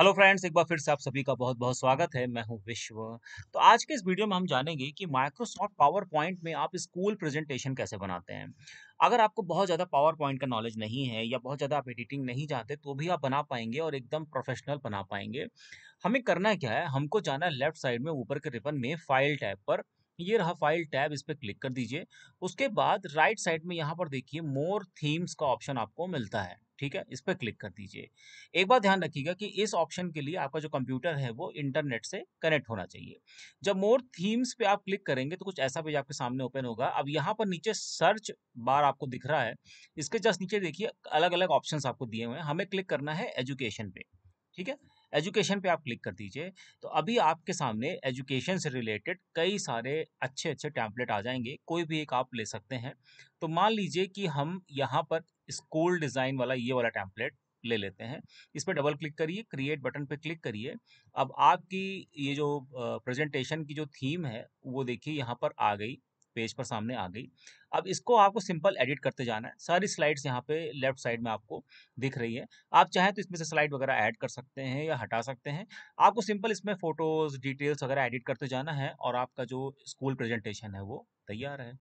hello friends एक बार फिर से आप सभी का बहुत बहुत स्वागत है मैं हूं विश्व तो आज के इस वीडियो में हम जानेंगे कि माइक्रोसॉफ्ट पावर पॉइंट में आप स्कूल प्रेजेंटेशन कैसे बनाते हैं अगर आपको बहुत ज़्यादा पावर पॉइंट का नॉलेज नहीं है या बहुत ज़्यादा आप एडिटिंग नहीं जानते तो भी आप बना पाएंगे और एकदम प्रोफेशनल बना पाएंगे हमें करना क्या है हमको जाना है लेफ्ट साइड में ऊपर के रिबन में फाइल टैब पर ये रहा फाइल टैब इस पर क्लिक कर दीजिए उसके बाद राइट साइड में यहाँ पर देखिए मोर थीम्स का ऑप्शन आपको मिलता है ठीक है इस पर क्लिक कर दीजिए एक बार ध्यान रखिएगा कि इस ऑप्शन के लिए आपका जो कंप्यूटर है वो इंटरनेट से कनेक्ट होना चाहिए जब मोर थीम्स पे आप क्लिक करेंगे तो कुछ ऐसा पेज आपके सामने ओपन होगा अब यहाँ पर नीचे सर्च बार आपको दिख रहा है इसके जस्ट नीचे देखिए अलग अलग ऑप्शन आपको दिए हुए हैं हमें क्लिक करना है एजुकेशन पे ठीक है एजुकेशन पे आप क्लिक कर दीजिए तो अभी आपके सामने एजुकेशन से रिलेटेड कई सारे अच्छे अच्छे टैंपलेट आ जाएंगे कोई भी एक आप ले सकते हैं तो मान लीजिए कि हम यहाँ पर स्कूल डिज़ाइन वाला ये वाला टैंपलेट ले लेते हैं इस पर डबल क्लिक करिए क्रिएट बटन पर क्लिक करिए अब आपकी ये जो प्रेजेंटेशन की जो थीम है वो देखिए यहाँ पर आ गई पेज पर सामने आ गई अब इसको आपको सिंपल एडिट करते जाना है सारी स्लाइड्स यहाँ पे लेफ्ट साइड में आपको दिख रही है आप चाहें तो इसमें से स्लाइड वगैरह ऐड कर सकते हैं या हटा सकते हैं आपको सिंपल इसमें फ़ोटोज़ डिटेल्स वगैरह एडिट करते जाना है और आपका जो स्कूल प्रेजेंटेशन है वो तैयार है